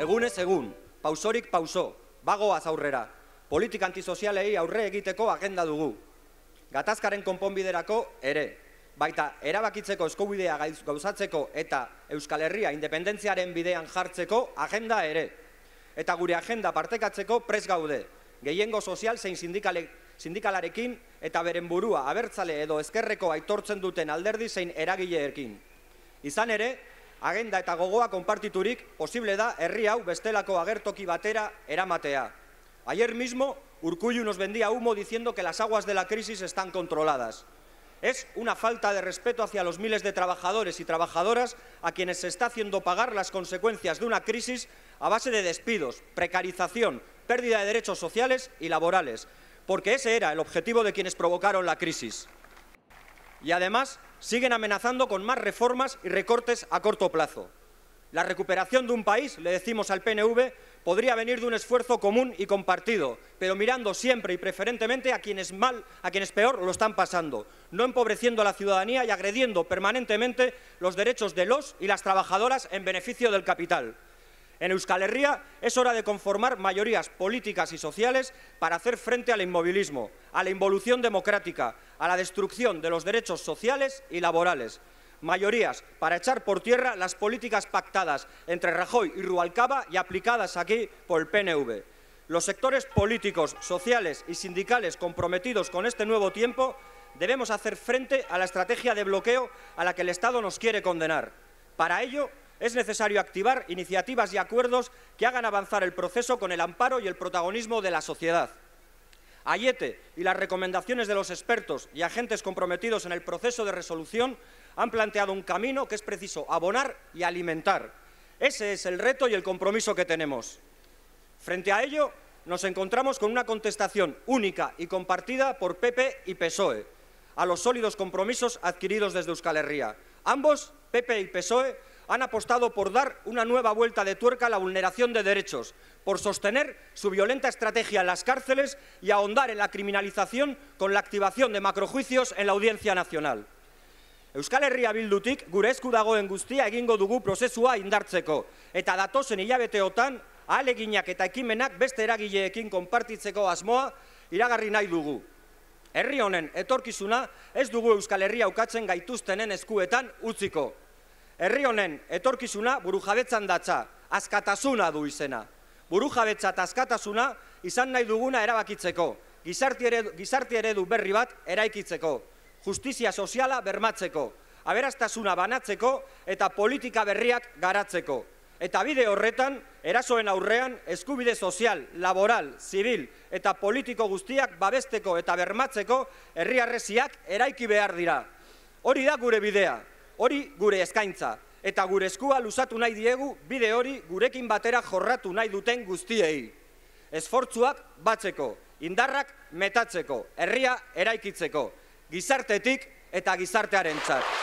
egunez egun, pausorik pauso, bagoaz aurrera. Politik antisozialei aurre egiteko agenda dugu. Gatazkaren konponbiderako ere. Baita, erabakitzeko eskubidea gauzatzeko eta Euskal Herria independentziaren bidean jartzeko agenda ere. Eta gure agenda partekatzeko pres gaude. Gehiengo sozial zein sindikale, sindikalarekin eta beren burua abertzale edo ezkerreko aitortzen duten alderdi zein eragileerkin. Izan ere, agenda eta gogoa konpartiturik posible da herri hau bestelako kibatera batera eramatea. Ayer mismo Urkullu nos vendía humo diciendo que las aguas de la crisis están controladas. Es una falta de respeto hacia los miles de trabajadores y trabajadoras a quienes se está haciendo pagar las consecuencias de una crisis a base de despidos, precarización, pérdida de derechos sociales y laborales, porque ese era el objetivo de quienes provocaron la crisis. Y además, siguen amenazando con más reformas y recortes a corto plazo. La recuperación de un país, le decimos al PNV, podría venir de un esfuerzo común y compartido, pero mirando siempre y preferentemente a quienes, mal, a quienes peor lo están pasando, no empobreciendo a la ciudadanía y agrediendo permanentemente los derechos de los y las trabajadoras en beneficio del capital. En Euskal Herria es hora de conformar mayorías políticas y sociales para hacer frente al inmovilismo, a la involución democrática, a la destrucción de los derechos sociales y laborales. Mayorías para echar por tierra las políticas pactadas entre Rajoy y Rualcaba y aplicadas aquí por el PNV. Los sectores políticos, sociales y sindicales comprometidos con este nuevo tiempo debemos hacer frente a la estrategia de bloqueo a la que el Estado nos quiere condenar. Para ello, es necesario activar iniciativas y acuerdos que hagan avanzar el proceso con el amparo y el protagonismo de la sociedad. Ayete y las recomendaciones de los expertos y agentes comprometidos en el proceso de resolución han planteado un camino que es preciso abonar y alimentar. Ese es el reto y el compromiso que tenemos. Frente a ello, nos encontramos con una contestación única y compartida por PP y PSOE a los sólidos compromisos adquiridos desde Euskal Herria. Ambos, PP y PSOE, han apostado por dar una nueva vuelta de tuerca a la vulneración de derechos, por sostener su violenta estrategia en las cárceles y ahondar en la criminalización con la activación de macrojuicios en la Audiencia Nacional. Euskal Herria Bildutik gure esku dagoen guztia egingo dugu prozesua indartzeko eta datozen hilabeteotan aleginak eta ekimenak beste eragileekin konpartitzeko asmoa iragarri nahi dugu. Herri honen etorkizuna ez dugu Euskal Herria ukatzen gaituztenen eskuetan utziko. Herri honen etorkizuna buru datza, askatasuna du izena. Buru jabetza eta askatasuna izan nahi duguna erabakitzeko, gizarti ere du berri bat eraikitzeko, justizia soziala bermatzeko, aberastasuna banatzeko eta politika berriak garatzeko. Eta bide horretan, erasoen aurrean, eskubide sozial, laboral, zibil eta politiko guztiak babesteko eta bermatzeko herriarreziak eraiki behar dira. Hori da gure bidea. Hori gure eskaintza, eta gure eskua luzatu nahi diegu bide hori gurekin batera jorratu nahi duten guztiei. Esfortzuak batzeko, indarrak metatzeko, herria eraikitzeko, gizartetik eta gizartearentzat.